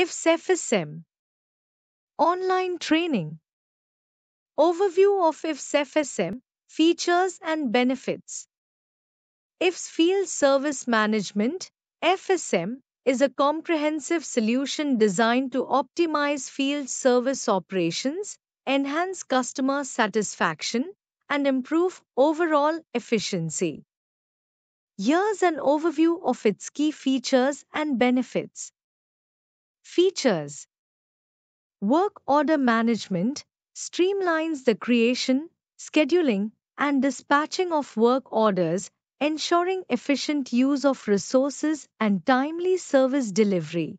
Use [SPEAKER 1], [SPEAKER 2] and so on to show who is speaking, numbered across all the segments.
[SPEAKER 1] If FCFSM, online training. Overview of IFSFSM, features and benefits. IFS Field Service Management, FSM, is a comprehensive solution designed to optimize field service operations, enhance customer satisfaction, and improve overall efficiency. Here's an overview of its key features and benefits. Features Work order management streamlines the creation, scheduling, and dispatching of work orders, ensuring efficient use of resources and timely service delivery.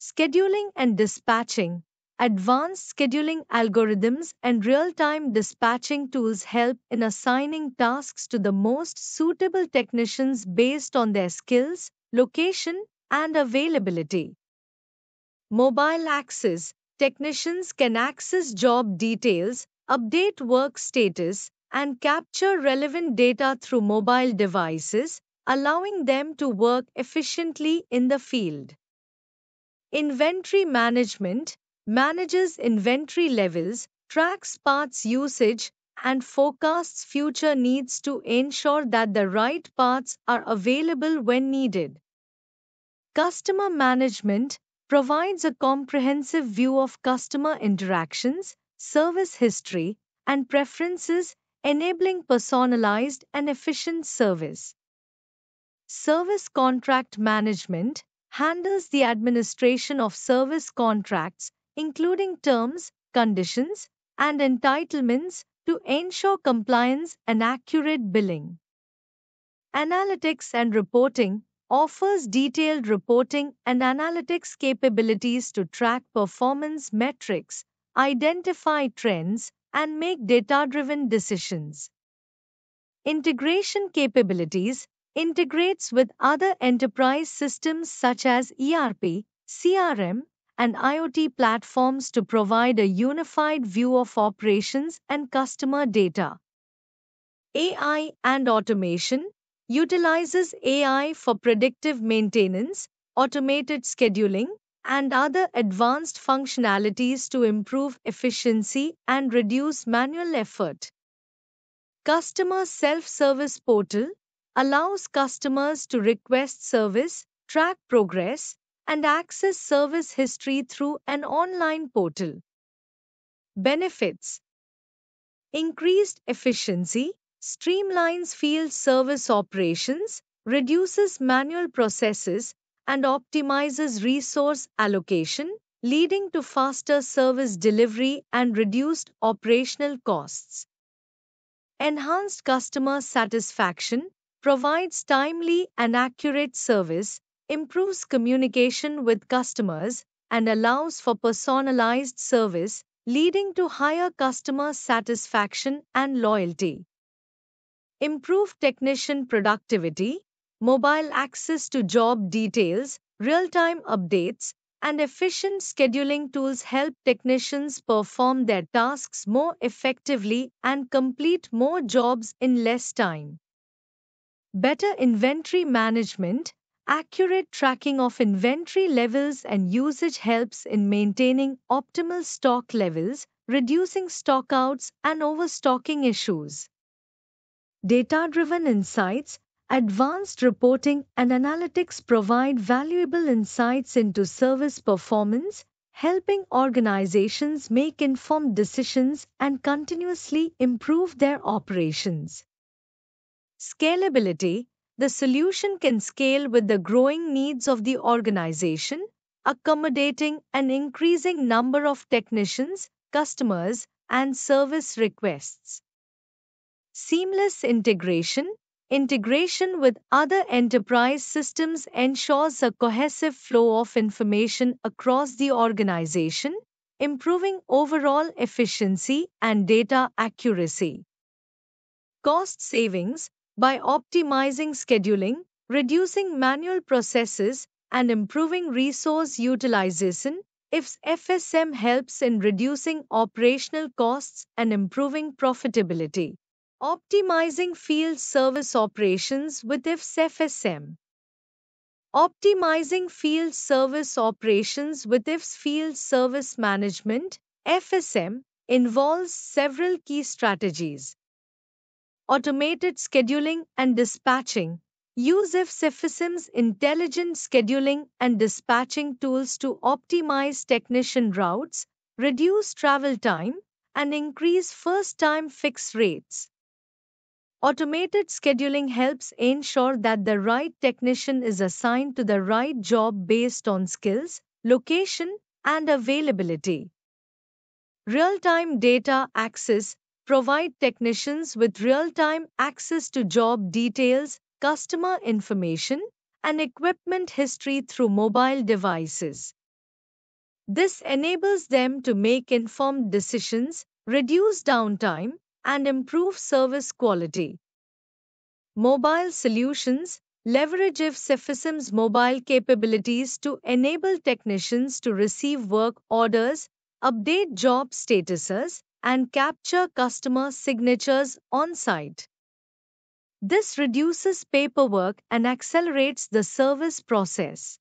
[SPEAKER 1] Scheduling and dispatching Advanced scheduling algorithms and real-time dispatching tools help in assigning tasks to the most suitable technicians based on their skills, location, and availability mobile access, technicians can access job details, update work status, and capture relevant data through mobile devices, allowing them to work efficiently in the field. Inventory management manages inventory levels, tracks parts usage, and forecasts future needs to ensure that the right parts are available when needed. Customer management provides a comprehensive view of customer interactions, service history, and preferences, enabling personalized and efficient service. Service Contract Management handles the administration of service contracts, including terms, conditions, and entitlements to ensure compliance and accurate billing. Analytics and reporting offers detailed reporting and analytics capabilities to track performance metrics, identify trends, and make data-driven decisions. Integration capabilities integrates with other enterprise systems such as ERP, CRM, and IoT platforms to provide a unified view of operations and customer data. AI and automation utilizes AI for predictive maintenance, automated scheduling, and other advanced functionalities to improve efficiency and reduce manual effort. Customer Self-Service Portal allows customers to request service, track progress, and access service history through an online portal. Benefits Increased efficiency, streamlines field service operations, reduces manual processes, and optimizes resource allocation, leading to faster service delivery and reduced operational costs. Enhanced customer satisfaction provides timely and accurate service, improves communication with customers, and allows for personalized service, leading to higher customer satisfaction and loyalty improve technician productivity, mobile access to job details, real-time updates, and efficient scheduling tools help technicians perform their tasks more effectively and complete more jobs in less time. Better inventory management, accurate tracking of inventory levels and usage helps in maintaining optimal stock levels, reducing stockouts and overstocking issues. Data-driven insights, advanced reporting and analytics provide valuable insights into service performance, helping organizations make informed decisions and continuously improve their operations. Scalability The solution can scale with the growing needs of the organization, accommodating an increasing number of technicians, customers, and service requests. Seamless integration. Integration with other enterprise systems ensures a cohesive flow of information across the organization, improving overall efficiency and data accuracy. Cost savings by optimizing scheduling, reducing manual processes, and improving resource utilization, IFS FSM helps in reducing operational costs and improving profitability. Optimizing Field Service Operations with IFSFSM. Optimizing Field Service Operations with IFS Field Service Management FSM involves several key strategies. Automated scheduling and dispatching. Use IFSFSM's intelligent scheduling and dispatching tools to optimize technician routes, reduce travel time, and increase first time fix rates. Automated scheduling helps ensure that the right technician is assigned to the right job based on skills, location, and availability. Real-time data access provide technicians with real-time access to job details, customer information, and equipment history through mobile devices. This enables them to make informed decisions, reduce downtime, and improve service quality. Mobile solutions leverage IFCFSM's mobile capabilities to enable technicians to receive work orders, update job statuses, and capture customer signatures on site. This reduces paperwork and accelerates the service process.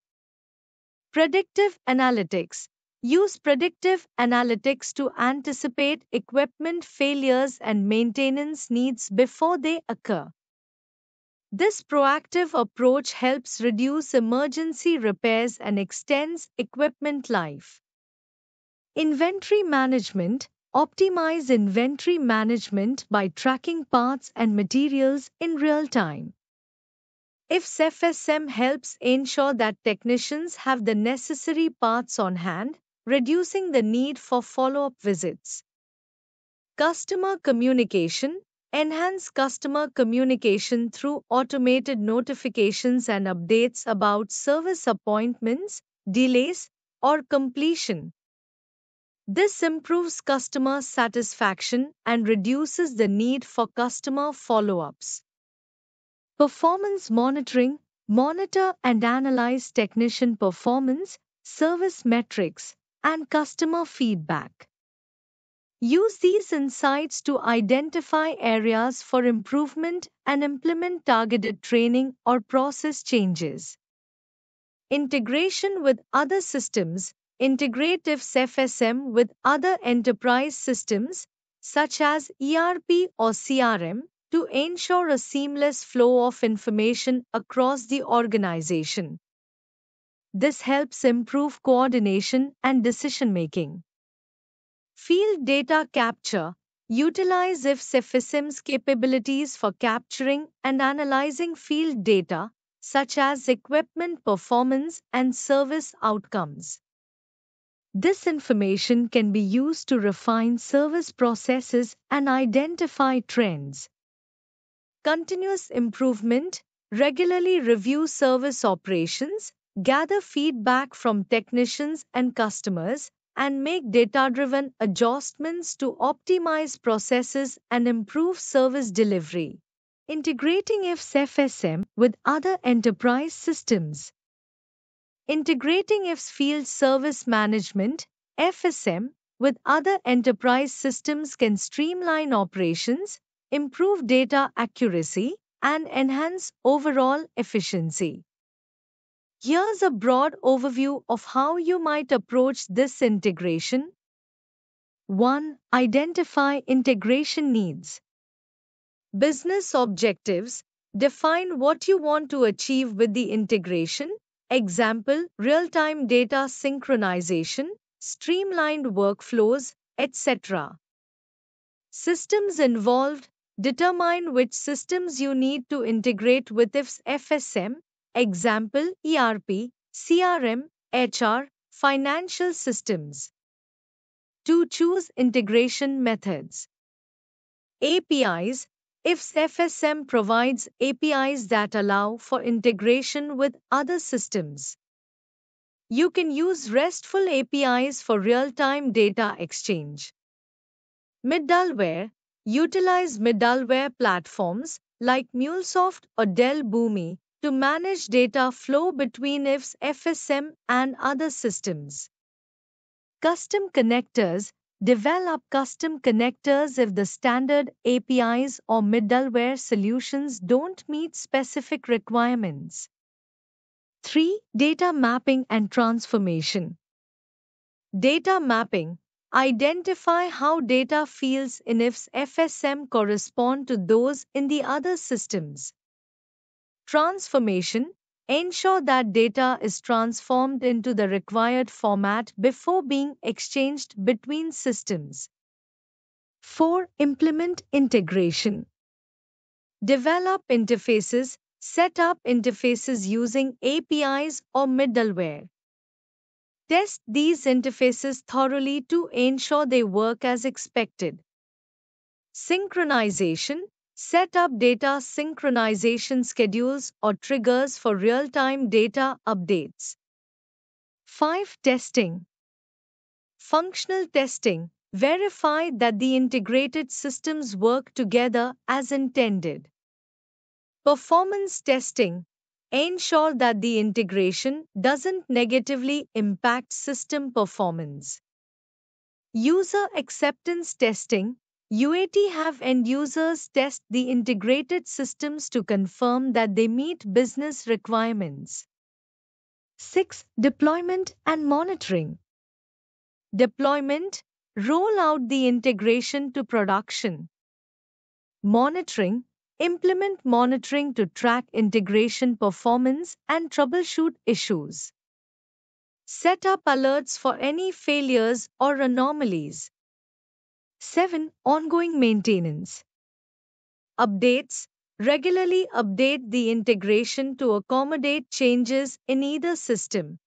[SPEAKER 1] Predictive analytics Use predictive analytics to anticipate equipment failures and maintenance needs before they occur. This proactive approach helps reduce emergency repairs and extends equipment life. Inventory management Optimize inventory management by tracking parts and materials in real time. If CFSM helps ensure that technicians have the necessary parts on hand, reducing the need for follow-up visits. Customer communication Enhance customer communication through automated notifications and updates about service appointments, delays, or completion. This improves customer satisfaction and reduces the need for customer follow-ups. Performance monitoring Monitor and analyze technician performance, service metrics, and customer feedback. Use these insights to identify areas for improvement and implement targeted training or process changes. Integration with other systems Integrative FSM with other enterprise systems such as ERP or CRM to ensure a seamless flow of information across the organization. This helps improve coordination and decision making. Field data capture utilize IFSFSM's capabilities for capturing and analyzing field data, such as equipment performance and service outcomes. This information can be used to refine service processes and identify trends. Continuous improvement regularly review service operations gather feedback from technicians and customers, and make data-driven adjustments to optimize processes and improve service delivery. Integrating FCFSM with other enterprise systems. Integrating IFS Field Service Management FSM, with other enterprise systems can streamline operations, improve data accuracy, and enhance overall efficiency. Here's a broad overview of how you might approach this integration. 1. Identify integration needs. Business objectives define what you want to achieve with the integration, example, real time data synchronization, streamlined workflows, etc. Systems involved determine which systems you need to integrate with IFS FSM Example ERP, CRM, HR, financial systems. To Choose integration methods. APIs If FSM provides APIs that allow for integration with other systems. You can use RESTful APIs for real-time data exchange. Middleware Utilize middleware platforms like MuleSoft or Dell Boomi to manage data flow between IFS, FSM, and other systems. Custom connectors Develop custom connectors if the standard APIs or middleware solutions don't meet specific requirements. 3. Data mapping and transformation. Data mapping. Identify how data fields in IFS FSM correspond to those in the other systems. Transformation Ensure that data is transformed into the required format before being exchanged between systems. 4. Implement integration. Develop interfaces, set up interfaces using APIs or middleware. Test these interfaces thoroughly to ensure they work as expected. Synchronization Set up data synchronization schedules or triggers for real-time data updates. 5. Testing Functional testing verify that the integrated systems work together as intended. Performance testing ensure that the integration doesn't negatively impact system performance. User acceptance testing UAT have end users test the integrated systems to confirm that they meet business requirements. 6. Deployment and monitoring. Deployment roll out the integration to production. Monitoring implement monitoring to track integration performance and troubleshoot issues. Set up alerts for any failures or anomalies. 7. Ongoing maintenance. Updates regularly update the integration to accommodate changes in either system.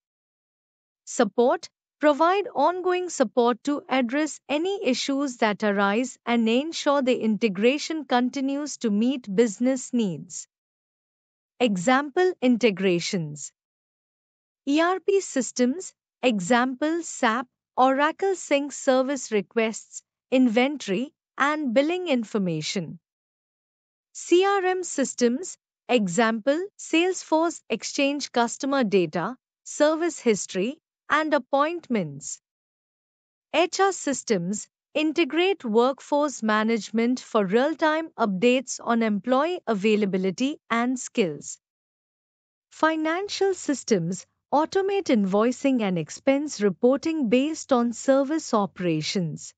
[SPEAKER 1] Support provide ongoing support to address any issues that arise and ensure the integration continues to meet business needs. Example integrations ERP systems, example SAP, Oracle Sync service requests inventory, and billing information. CRM systems, example Salesforce exchange customer data, service history, and appointments. HR systems integrate workforce management for real-time updates on employee availability and skills. Financial systems automate invoicing and expense reporting based on service operations.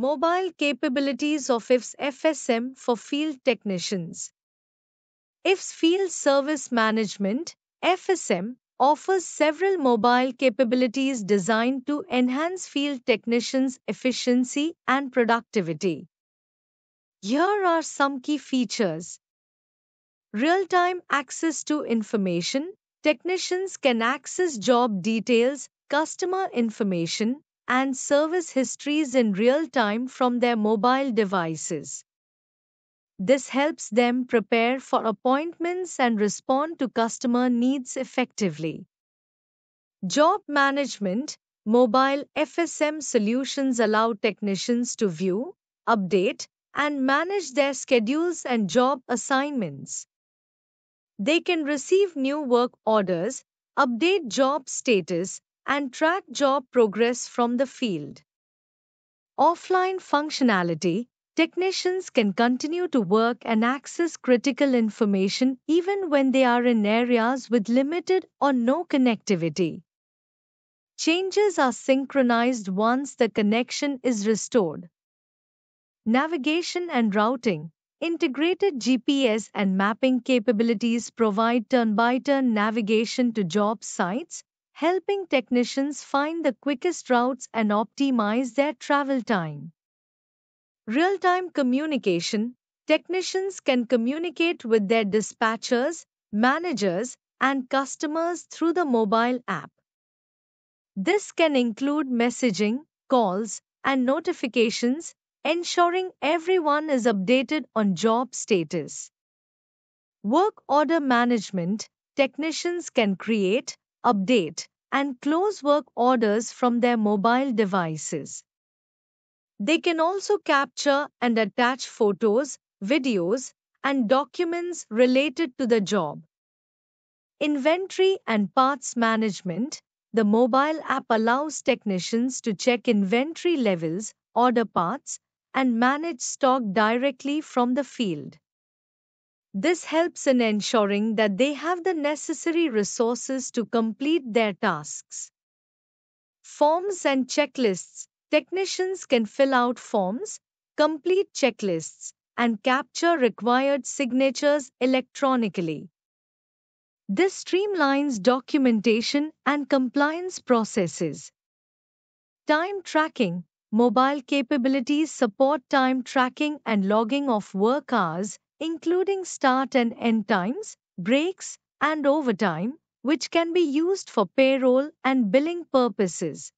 [SPEAKER 1] Mobile capabilities of IFS FSM for field technicians. IFS Field Service Management FSM offers several mobile capabilities designed to enhance field technicians' efficiency and productivity. Here are some key features. Real-time access to information. Technicians can access job details, customer information, and service histories in real time from their mobile devices. This helps them prepare for appointments and respond to customer needs effectively. Job management, mobile FSM solutions allow technicians to view, update, and manage their schedules and job assignments. They can receive new work orders, update job status, and track job progress from the field. Offline functionality Technicians can continue to work and access critical information even when they are in areas with limited or no connectivity. Changes are synchronized once the connection is restored. Navigation and routing. Integrated GPS and mapping capabilities provide turn by turn navigation to job sites, helping technicians find the quickest routes and optimize their travel time. Real time communication Technicians can communicate with their dispatchers, managers, and customers through the mobile app. This can include messaging, calls, and notifications, ensuring everyone is updated on job status. Work order management Technicians can create, update, and close work orders from their mobile devices. They can also capture and attach photos, videos, and documents related to the job. Inventory and parts management The mobile app allows technicians to check inventory levels, order parts, and manage stock directly from the field. This helps in ensuring that they have the necessary resources to complete their tasks. Forms and checklists. Technicians can fill out forms, complete checklists, and capture required signatures electronically. This streamlines documentation and compliance processes. Time tracking. Mobile capabilities support time tracking and logging of work hours, including start and end times, breaks, and overtime, which can be used for payroll and billing purposes.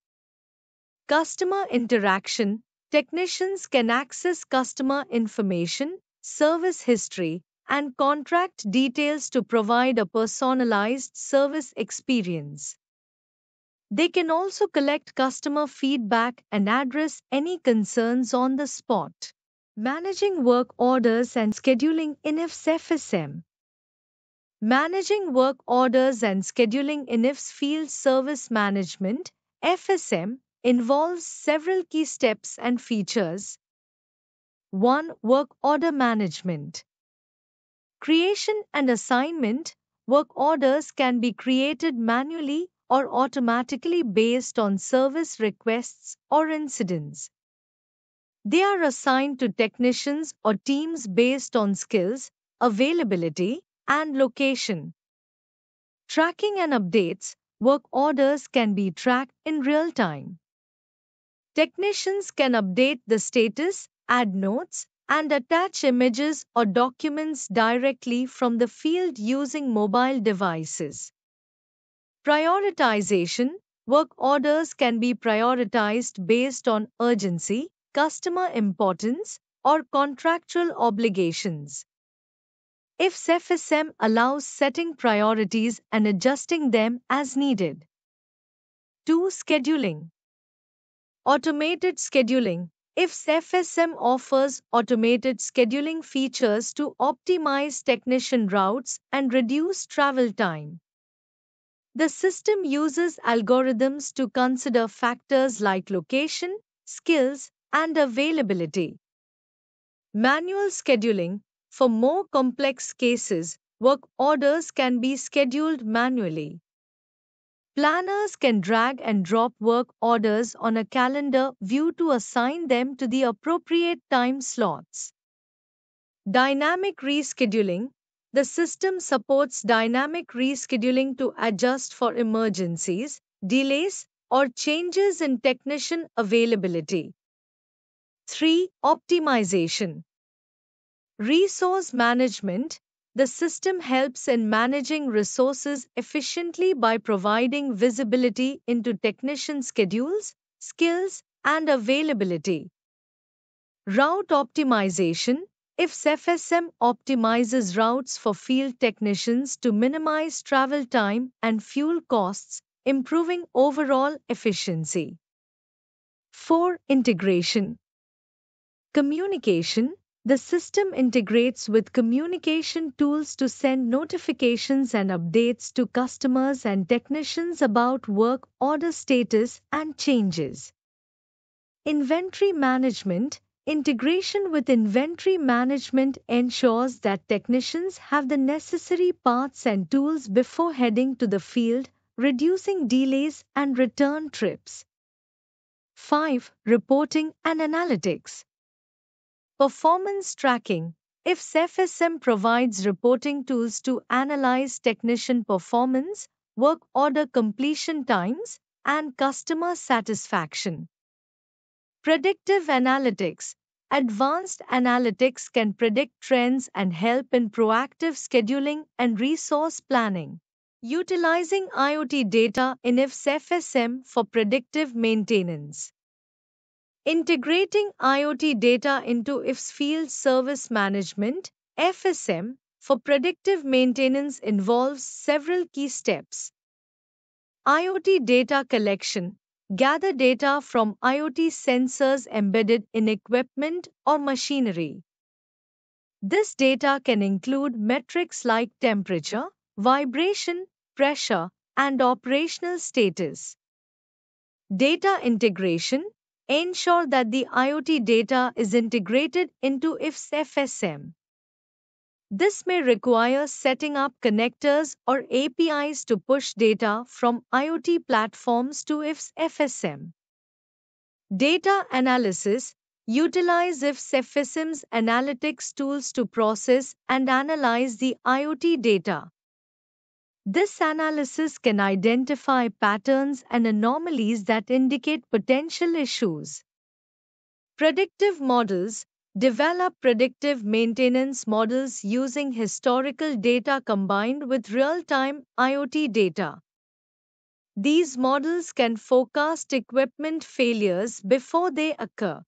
[SPEAKER 1] Customer interaction Technicians can access customer information, service history, and contract details to provide a personalized service experience. They can also collect customer feedback and address any concerns on the spot. Managing work orders and scheduling in IFS-FSM. Managing work orders and scheduling in IFS Field Service Management FSM involves several key steps and features. 1. Work order management. Creation and assignment. Work orders can be created manually or automatically based on service requests or incidents. They are assigned to technicians or teams based on skills, availability, and location. Tracking and updates, work orders can be tracked in real time. Technicians can update the status, add notes, and attach images or documents directly from the field using mobile devices. Prioritization Work orders can be prioritized based on urgency, customer importance, or contractual obligations. If CEFSM allows setting priorities and adjusting them as needed. 2. Scheduling Automated scheduling if CFSM offers automated scheduling features to optimize technician routes and reduce travel time. The system uses algorithms to consider factors like location, skills, and availability. Manual scheduling for more complex cases, work orders can be scheduled manually. Planners can drag and drop work orders on a calendar view to assign them to the appropriate time slots. Dynamic rescheduling The system supports dynamic rescheduling to adjust for emergencies, delays, or changes in technician availability. 3. Optimization. Resource management. The system helps in managing resources efficiently by providing visibility into technician schedules, skills, and availability. Route optimization. If CFSM optimizes routes for field technicians to minimize travel time and fuel costs, improving overall efficiency. 4. Integration Communication The system integrates with communication tools to send notifications and updates to customers and technicians about work order status and changes. Inventory management Integration with inventory management ensures that technicians have the necessary parts and tools before heading to the field, reducing delays and return trips. 5. Reporting and Analytics Performance tracking. If CFSM provides reporting tools to analyze technician performance, work order completion times, and customer satisfaction. Predictive analytics. Advanced analytics can predict trends and help in proactive scheduling and resource planning. Utilizing IoT data in IFS for predictive maintenance. Integrating IoT data into IFS Field Service Management, FSM, for predictive maintenance involves several key steps. IoT data collection gather data from IoT sensors embedded in equipment or machinery. This data can include metrics like temperature, vibration, pressure, and operational status. Data integration ensure that the IoT data is integrated into IFS FSM. This may require setting up connectors or APIs to push data from IoT platforms to IFS FSM. Data analysis utilize IFS FSM's analytics tools to process and analyze the IoT data. This analysis can identify patterns and anomalies that indicate potential issues. Predictive models develop predictive maintenance models using historical data combined with real-time IoT data. These models can forecast equipment failures before they occur.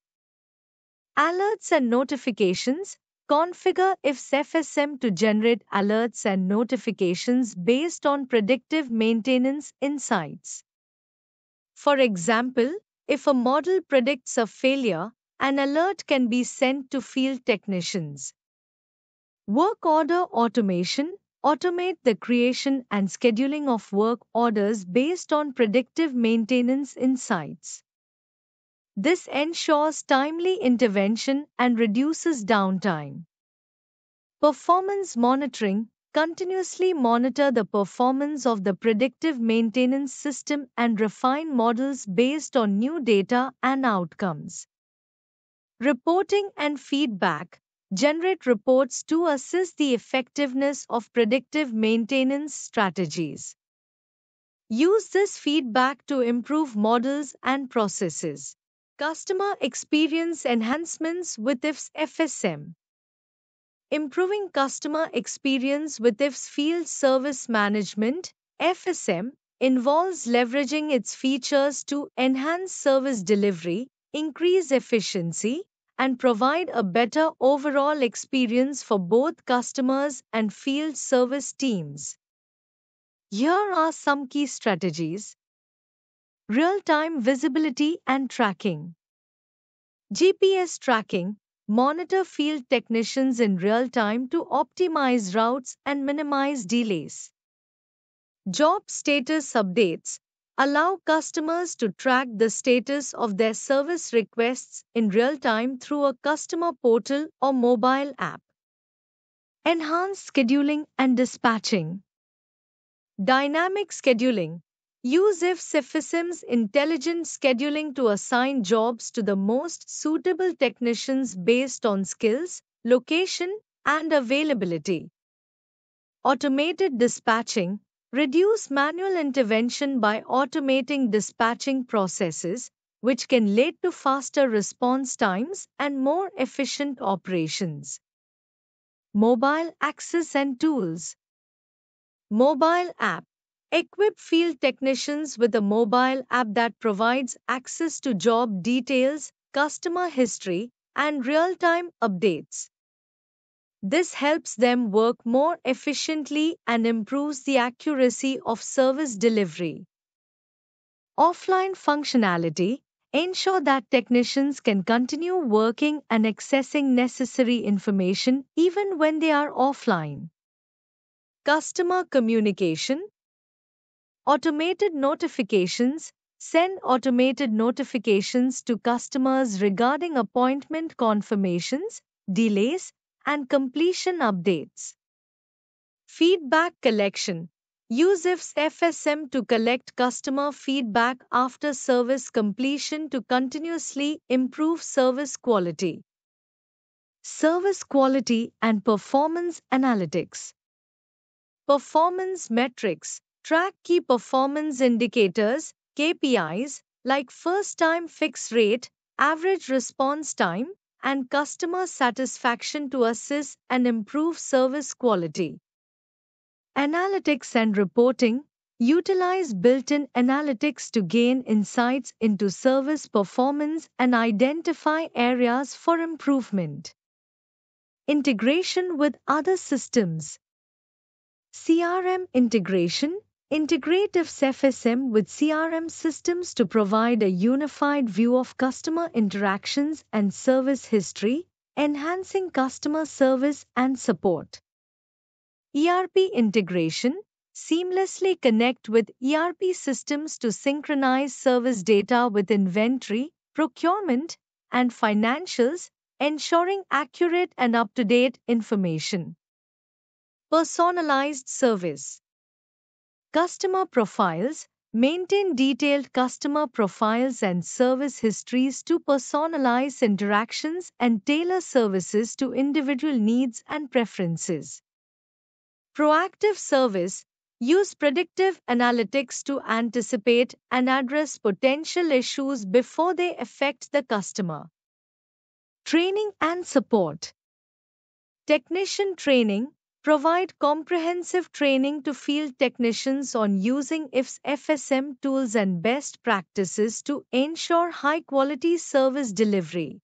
[SPEAKER 1] Alerts and notifications Configure if to generate alerts and notifications based on predictive maintenance insights. For example, if a model predicts a failure, an alert can be sent to field technicians. Work order automation automate the creation and scheduling of work orders based on predictive maintenance insights. This ensures timely intervention and reduces downtime. Performance monitoring continuously monitor the performance of the predictive maintenance system and refine models based on new data and outcomes. Reporting and feedback generate reports to assess the effectiveness of predictive maintenance strategies. Use this feedback to improve models and processes. Customer experience enhancements with IFS FSM. Improving customer experience with IFS Field Service Management FSM involves leveraging its features to enhance service delivery, increase efficiency, and provide a better overall experience for both customers and field service teams. Here are some key strategies Real-time visibility and tracking. GPS tracking, monitor field technicians in real time to optimize routes and minimize delays. Job status updates allow customers to track the status of their service requests in real time through a customer portal or mobile app. Enhanced scheduling and dispatching. Dynamic scheduling Use if intelligent scheduling to assign jobs to the most suitable technicians based on skills, location, and availability. Automated dispatching. Reduce manual intervention by automating dispatching processes, which can lead to faster response times and more efficient operations. Mobile access and tools. Mobile app Equip field technicians with a mobile app that provides access to job details, customer history, and real-time updates. This helps them work more efficiently and improves the accuracy of service delivery. Offline functionality ensure that technicians can continue working and accessing necessary information even when they are offline. Customer communication Automated notifications send automated notifications to customers regarding appointment confirmations, delays, and completion updates. Feedback collection Use IFS FSM to collect customer feedback after service completion to continuously improve service quality. Service quality and performance analytics. Performance metrics track key performance indicators, KPIs, like first time fix rate, average response time, and customer satisfaction to assess and improve service quality. Analytics and reporting utilize built in analytics to gain insights into service performance and identify areas for improvement. Integration with other systems. CRM integration Integrative CFSM with CRM systems to provide a unified view of customer interactions and service history, enhancing customer service and support. ERP integration seamlessly connect with ERP systems to synchronize service data with inventory, procurement, and financials, ensuring accurate and up to date information. Personalized service Customer profiles maintain detailed customer profiles and service histories to personalize interactions and tailor services to individual needs and preferences. Proactive service Use predictive analytics to anticipate and address potential issues before they affect the customer. Training and support. Technician training Provide comprehensive training to field technicians on using IFS FSM tools and best practices to ensure high quality service delivery.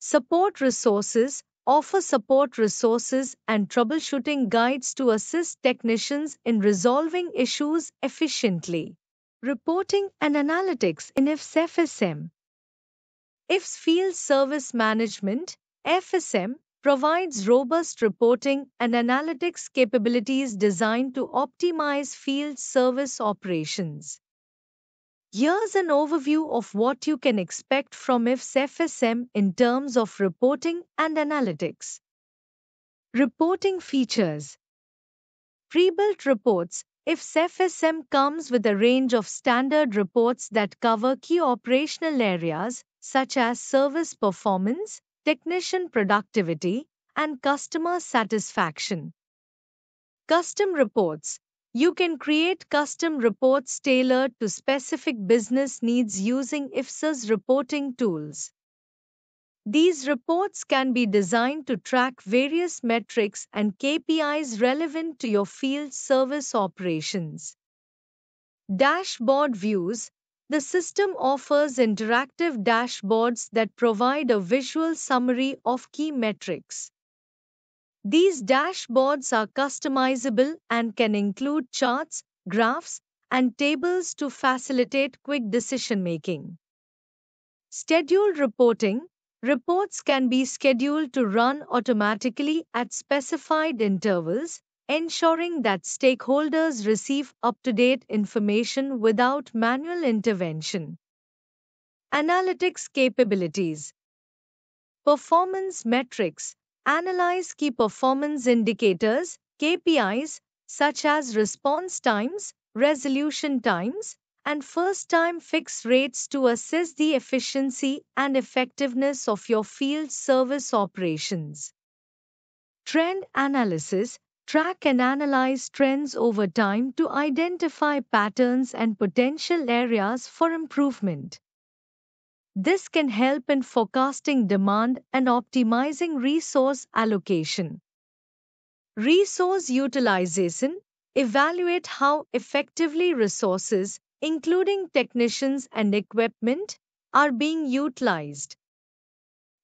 [SPEAKER 1] Support resources offer support resources and troubleshooting guides to assist technicians in resolving issues efficiently. Reporting and analytics in IFS FSM. IFS Field Service Management, FSM, provides robust reporting and analytics capabilities designed to optimize field service operations. Here's an overview of what you can expect from IFS FSM in terms of reporting and analytics. Reporting features Pre-built reports if FSM comes with a range of standard reports that cover key operational areas such as service performance, technician productivity, and customer satisfaction. Custom reports. You can create custom reports tailored to specific business needs using IFSA's reporting tools. These reports can be designed to track various metrics and KPIs relevant to your field service operations. Dashboard views the system offers interactive dashboards that provide a visual summary of key metrics. These dashboards are customizable and can include charts, graphs, and tables to facilitate quick decision making. Scheduled reporting Reports can be scheduled to run automatically at specified intervals, ensuring that stakeholders receive up-to-date information without manual intervention. Analytics capabilities Performance metrics Analyze key performance indicators, KPIs, such as response times, resolution times, and first-time fix rates to assess the efficiency and effectiveness of your field service operations. Trend analysis track and analyze trends over time to identify patterns and potential areas for improvement. This can help in forecasting demand and optimizing resource allocation. Resource utilization evaluate how effectively resources, including technicians and equipment, are being utilized.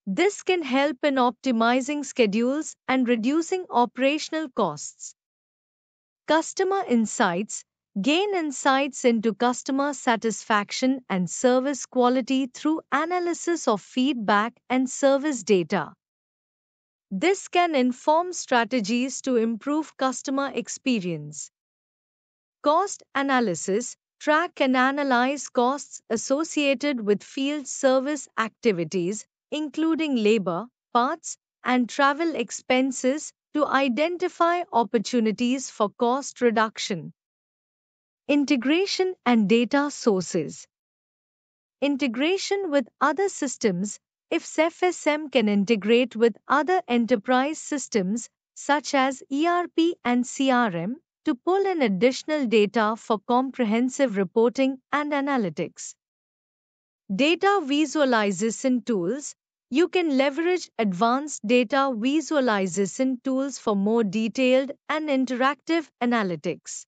[SPEAKER 1] This can help in optimizing schedules and reducing operational costs. Customer insights gain insights into customer satisfaction and service quality through analysis of feedback and service data. This can inform strategies to improve customer experience. Cost analysis track and analyze costs associated with field service activities including labor, parts, and travel expenses to identify opportunities for cost reduction. Integration and data sources. Integration with other systems. If CFSM can integrate with other enterprise systems such as ERP and CRM to pull in additional data for comprehensive reporting and analytics. Data visualization tools. You can leverage advanced data visualization tools for more detailed and interactive analytics.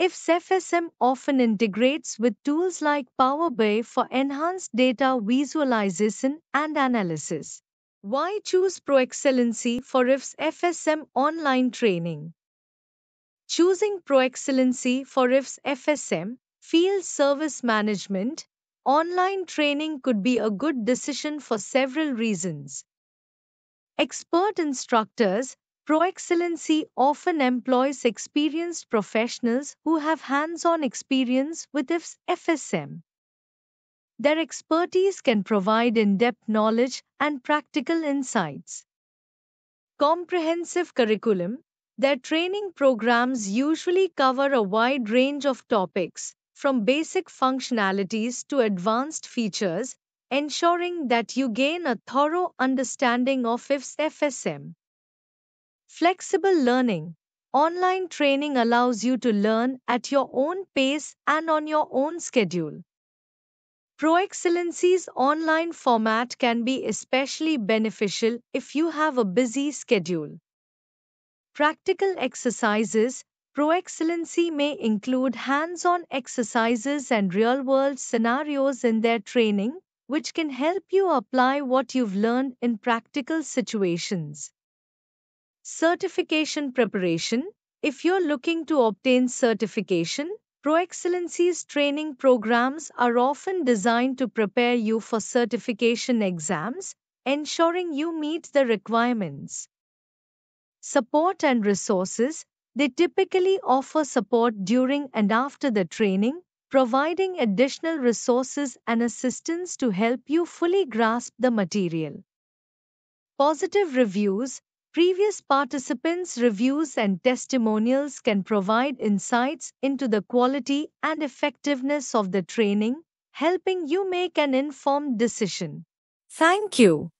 [SPEAKER 1] If CFSM often integrates with tools like Power BI for enhanced data visualization and analysis. Why choose ProExcellency for IFS FSM online training? Choosing ProExcellency for IFS FSM, Field Service Management, online training could be a good decision for several reasons. Expert instructors, Pro Excellency often employs experienced professionals who have hands-on experience with IFS FSM. Their expertise can provide in-depth knowledge and practical insights. Comprehensive curriculum, their training programs usually cover a wide range of topics, from basic functionalities to advanced features, ensuring that you gain a thorough understanding of IFS FSM. Flexible learning. Online training allows you to learn at your own pace and on your own schedule. ProExcellency's online format can be especially beneficial if you have a busy schedule. Practical exercises Pro Excellency may include hands-on exercises and real-world scenarios in their training, which can help you apply what you've learned in practical situations. Certification preparation. If you're looking to obtain certification, Pro Excellency's training programs are often designed to prepare you for certification exams, ensuring you meet the requirements. Support and resources they typically offer support during and after the training, providing additional resources and assistance to help you fully grasp the material. Positive reviews Previous participants' reviews and testimonials can provide insights into the quality and effectiveness of the training, helping you make an informed decision. Thank you.